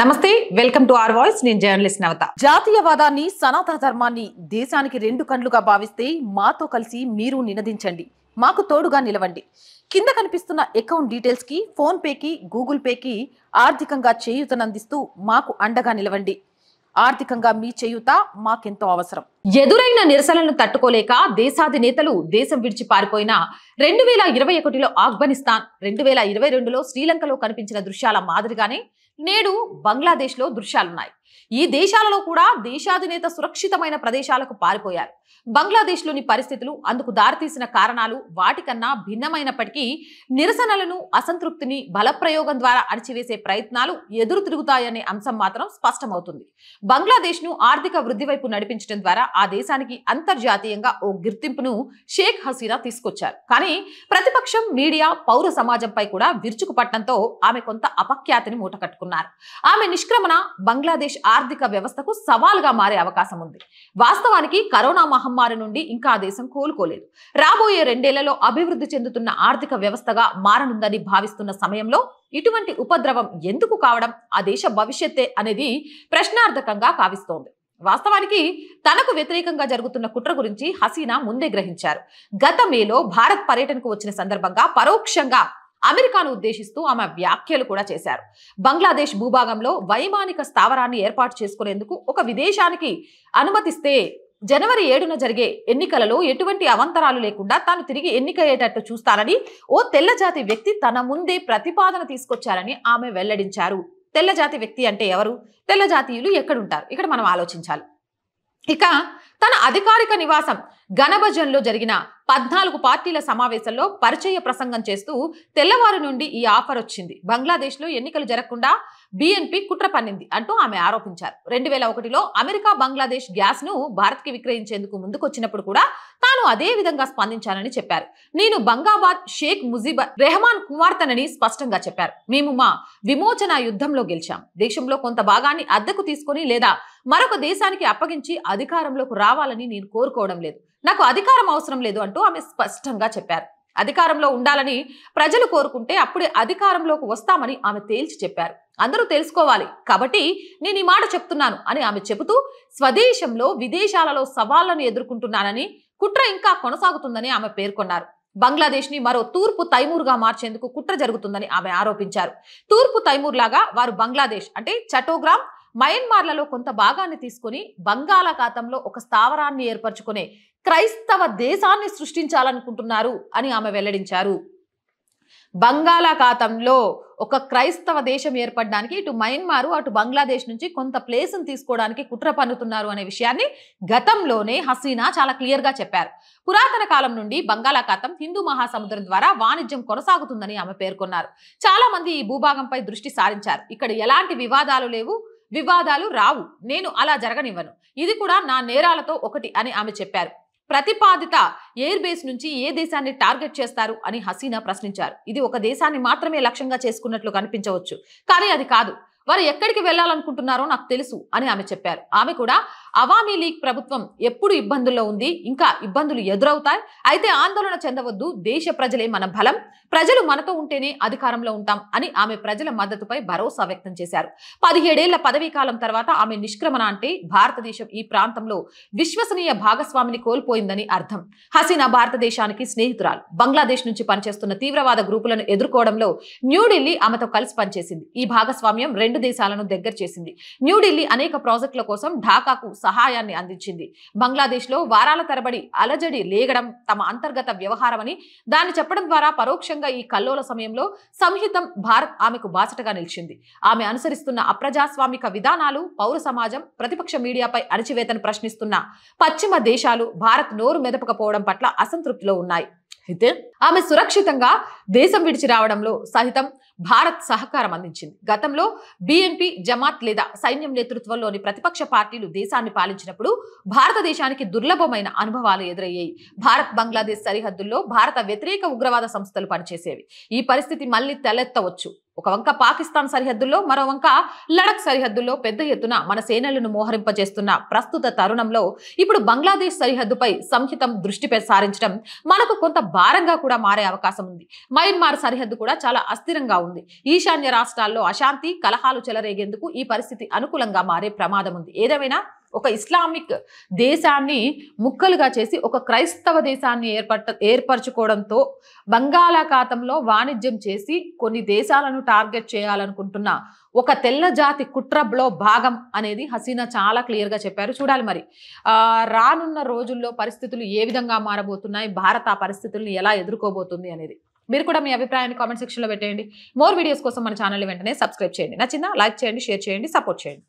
నమస్తే welcome to R voice నేను journalist Navata జాతీయవాదాన్ని సనాతన ధర్మాన్ని దేశానికి రెండు కండ్లుగా భావిస్తే మాతో కలిసి మీరు నినదించండి మాకు తోడుగా నిలవండి కింద కనిపిస్తున్న అకౌంట్ డీటెయిల్స్కి ఫోన్పేకి గూగుల్ పేకి ఆర్థికంగా చేయూతనందిస్తూ మాకు అండగా నిలవండి ఆర్థికంగా మీ చేయుత మాకెంతో అవసరం ఎదురైన నిరసనలను తట్టుకోలేక దేశాది నేతలు దేశం విడిచి పారిపోయిన రెండు వేల ఇరవై ఒకటిలో ఆఫ్ఘనిస్తాన్ రెండు వేల ఇరవై రెండులో శ్రీలంకలో కనిపించిన దృశ్యాల మాదిరిగానే నేడు బంగ్లాదేశ్లో దృశ్యాలున్నాయి ఈ దేశాలలో కూడా దేశాధినేత సురక్షితమైన ప్రదేశాలకు పారిపోయారు బంగ్లాదేశ్లోని పరిస్థితులు అందుకు దారితీసిన కారణాలు వాటికన్నా భిన్నమైనప్పటికీ నిరసనలను అసంతృప్తిని బలప్రయోగం ద్వారా అణిచివేసే ప్రయత్నాలు ఎదురు తిరుగుతాయనే అంశం మాత్రం స్పష్టమవుతుంది బంగ్లాదేశ్ను ఆర్థిక వృద్ధి వైపు నడిపించడం ద్వారా ఆ దేశానికి అంతర్జాతీయంగా ఓ గుర్తింపును షేక్ హసీనా తీసుకొచ్చారు కానీ ప్రతిపక్షం మీడియా పౌర సమాజంపై కూడా విరుచుకుపట్టడంతో ఆమె కొంత అపఖ్యాతిని మూటకట్టుకున్నారు ఆమె నిష్క్రమణ బంగ్లాదేశ్ ఆర్థిక వ్యవస్థకు సవాల్గా మారే అవకాశం ఉంది వాస్తవానికి కరోనా మహమ్మారి నుండి ఇంకా ఆ దేశం కోలుకోలేదు రాబోయే రెండేళ్లలో అభివృద్ధి చెందుతున్న ఆర్థిక వ్యవస్థగా మారనుందని భావిస్తున్న సమయంలో ఇటువంటి ఉపద్రవం ఎందుకు కావడం ఆ దేశ భవిష్యత్తే అనేది ప్రశ్నార్థకంగా కావిస్తోంది వాస్తవానికి తనకు వ్యతిరేకంగా జరుగుతున్న కుట్ర గురించి హసీనా ముందే గ్రహించారు గత మేలో భారత్ పర్యటనకు వచ్చిన సందర్భంగా పరోక్షంగా అమెరికాను ఉద్దేశిస్తూ ఆమె వ్యాఖ్యలు కూడా చేశారు బంగ్లాదేశ్ భూభాగంలో వైమానిక స్థావరాన్ని ఏర్పాటు చేసుకునేందుకు ఒక విదేశానికి అనుమతిస్తే జనవరి ఏడున జరిగే ఎన్నికలలో ఎటువంటి అవంతరాలు లేకుండా తాను తిరిగి ఎన్నికయ్యేటట్టు చూస్తానని ఓ తెల్లజాతి వ్యక్తి తన ముందే ప్రతిపాదన తీసుకొచ్చారని ఆమె వెల్లడించారు తెల్లజాతి వ్యక్తి అంటే ఎవరు తెల్లజాతీయులు ఎక్కడుంటారు ఇక్కడ మనం ఆలోచించాలి ఇక తన అధికారిక నివాసం ఘనభజన్లో జరిగిన పద్నాలుగు పార్టీల సమావేశంలో పరిచయ ప్రసంగం చేస్తూ తెల్లవారు నుండి ఈ ఆఫర్ వచ్చింది బంగ్లాదేశ్లో ఎన్నికలు జరగకుండా బీఎన్పీ కుట్ర పన్నింది అంటూ ఆమె ఆరోపించారు రెండు వేల ఒకటిలో అమెరికా బంగ్లాదేశ్ గ్యాస్ ను భారత్ విక్రయించేందుకు ముందుకొచ్చినప్పుడు కూడా తాను అదే విధంగా స్పందించానని చెప్పారు నేను బంగాబాద్ షేక్ ముజీబ రెహమాన్ కుమార్తెనని స్పష్టంగా చెప్పారు మేము మా విమోచన యుద్ధంలో గెలిచాం దేశంలో కొంత భాగాన్ని అద్దెకు తీసుకుని లేదా మరొక దేశానికి అప్పగించి అధికారంలోకి రావాలని నేను కోరుకోవడం లేదు నాకు అధికారం అవసరం లేదు అంటూ ఆమె స్పష్టంగా చెప్పారు అధికారంలో ఉండాలని ప్రజలు కోరుకుంటే అప్పుడే అధికారంలోకి వస్తామని ఆమె తేల్చి చెప్పారు అందరూ తెలుసుకోవాలి కాబట్టి నేను ఈ మాట చెప్తున్నాను అని ఆమె చెబుతూ స్వదేశంలో విదేశాలలో సవాళ్లను ఎదుర్కొంటున్నానని కుట్ర ఇంకా కొనసాగుతుందని ఆమె పేర్కొన్నారు బంగ్లాదేశ్ ని మరో తూర్పు తైమూర్గా మార్చేందుకు కుట్ర జరుగుతుందని ఆమె ఆరోపించారు తూర్పు తైమూర్ లాగా వారు బంగ్లాదేశ్ అంటే చటోగ్రామ్ మయన్మార్లలో కొంత భాగాన్ని తీసుకుని బంగాళాఖాతంలో ఒక స్థావరాన్ని ఏర్పరచుకునే క్రైస్తవ దేశాన్ని సృష్టించాలనుకుంటున్నారు అని ఆమె వెల్లడించారు బంగాళాఖాతంలో ఒక క్రైస్తవ దేశం ఏర్పడడానికి ఇటు మయన్మారు అటు బంగ్లాదేశ్ నుంచి కొంత ప్లేస్ని తీసుకోవడానికి కుట్ర పన్నుతున్నారు అనే విషయాన్ని గతంలోనే హసీనా చాలా క్లియర్గా చెప్పారు పురాతన కాలం నుండి బంగాళాఖాతం హిందూ మహాసముద్రం ద్వారా వాణిజ్యం కొనసాగుతుందని ఆమె పేర్కొన్నారు చాలామంది ఈ భూభాగంపై దృష్టి సారించారు ఇక్కడ ఎలాంటి వివాదాలు లేవు వివాదాలు రావు నేను అలా జరగనివ్వను ఇది కూడా నా నేరాలతో ఒకటి అని ఆమె చెప్పారు ప్రతిపాదిత ఎయిర్ బేస్ నుంచి ఏ దేశాన్ని టార్గెట్ చేస్తారు అని హసీనా ప్రశ్నించారు ఇది ఒక దేశాన్ని మాత్రమే లక్ష్యంగా చేసుకున్నట్లు కనిపించవచ్చు కానీ అది కాదు వారు ఎక్కడికి వెళ్లాలనుకుంటున్నారో నాకు తెలుసు అని ఆమె చెప్పారు ఆమె కూడా అవామీ లీగ్ ప్రభుత్వం ఎప్పుడు ఇబ్బందుల్లో ఉంది ఇంకా ఇబ్బందులు ఎదురవుతాయి అయితే ఆందోళన చెందవద్దు దేశ ప్రజలే మన బలం ప్రజలు మనతో ఉంటేనే అధికారంలో ఉంటాం అని ఆమె ప్రజల మద్దతుపై భరోసా వ్యక్తం చేశారు పదిహేడేళ్ల పదవీ కాలం తర్వాత ఆమె నిష్క్రమణ అంటే భారతదేశం ఈ ప్రాంతంలో విశ్వసనీయ భాగస్వామిని కోల్పోయిందని అర్థం హసీనా భారతదేశానికి స్నేహితురాలు బంగ్లాదేశ్ నుంచి పనిచేస్తున్న తీవ్రవాద గ్రూపులను ఎదుర్కోవడంలో న్యూఢిల్లీ ఆమెతో కలిసి పనిచేసింది ఈ భాగస్వామ్యం రెండు దేశాలను దగ్గర చేసింది న్యూఢిల్లీ అనేక ప్రాజెక్టుల కోసం ఢాకాకు సహాయాన్ని అందించింది బంగ్లాదేశ్లో వారాల తరబడి అలజడి లేగడం తమ అంతర్గత వ్యవహారమని దాన్ని చెప్పడం ద్వారా పరోక్షంగా ఈ కల్లోల సమయంలో సంహితం భారత్ ఆమెకు బాసటగా నిలిచింది ఆమె అనుసరిస్తున్న అప్రజాస్వామిక విధానాలు పౌర సమాజం ప్రతిపక్ష మీడియాపై అణచివేతను ప్రశ్నిస్తున్న పశ్చిమ దేశాలు భారత్ నోరు మెదపకపోవడం పట్ల అసంతృప్తిలో ఉన్నాయి అయితే ఆమె సురక్షితంగా దేశం విడిచి రావడంలో సహితం భారత్ సహకారం అందించింది గతంలో బీఎంపీ జమాత్ లేదా సైన్యం నేతృత్వంలోని ప్రతిపక్ష పార్టీలు దేశాన్ని పాలించినప్పుడు భారతదేశానికి దుర్లభమైన అనుభవాలు ఎదురయ్యాయి భారత్ బంగ్లాదేశ్ సరిహద్దుల్లో భారత వ్యతిరేక ఉగ్రవాద సంస్థలు పనిచేసేవి ఈ పరిస్థితి మళ్ళీ తలెత్తవచ్చు ఒక వంక పాకిస్తాన్ సరిహద్దుల్లో మరో వంక లడక్ సరిహద్దుల్లో పెద్ద ఎత్తున మన సేనలను మోహరింపజేస్తున్న ప్రస్తుత తరుణంలో ఇప్పుడు బంగ్లాదేశ్ సరిహద్దుపై సంహితం దృష్టి సారించడం మనకు కొంత భారంగా కూడా మారే అవకాశం ఉంది మయన్మార్ సరిహద్దు కూడా చాలా అస్థిరంగా ఉంది ఈశాన్య రాష్ట్రాల్లో అశాంతి కలహాలు చెలరేగేందుకు ఈ పరిస్థితి అనుకూలంగా మారే ప్రమాదం ఉంది ఏదేమైనా ఒక ఇస్లామిక్ దేశాన్ని ముక్కలుగా చేసి ఒక క్రైస్తవ దేశాన్ని ఏర్పట్ట ఏర్పరచుకోవడంతో బంగాళాఖాతంలో వాణిజ్యం చేసి కొన్ని దేశాలను టార్గెట్ చేయాలనుకుంటున్న ఒక తెల్ల జాతి కుట్రబ్లో భాగం అనేది హసీనా చాలా క్లియర్గా చెప్పారు చూడాలి మరి రానున్న రోజుల్లో పరిస్థితులు ఏ విధంగా మారబోతున్నాయి భారత ఆ పరిస్థితులను ఎలా ఎదుర్కోబోతుంది అనేది మీరు కూడా మీ అభిప్రాయాన్ని కామెంట్ సెక్షన్లో పెట్టేయండి మోర్ వీడియోస్ కోసం మన ఛానల్ వెంటనే సబ్స్క్రైబ్ చేయండి నచ్చిందా లైక్ చేయండి షేర్ చేయండి సపోర్ట్ చేయండి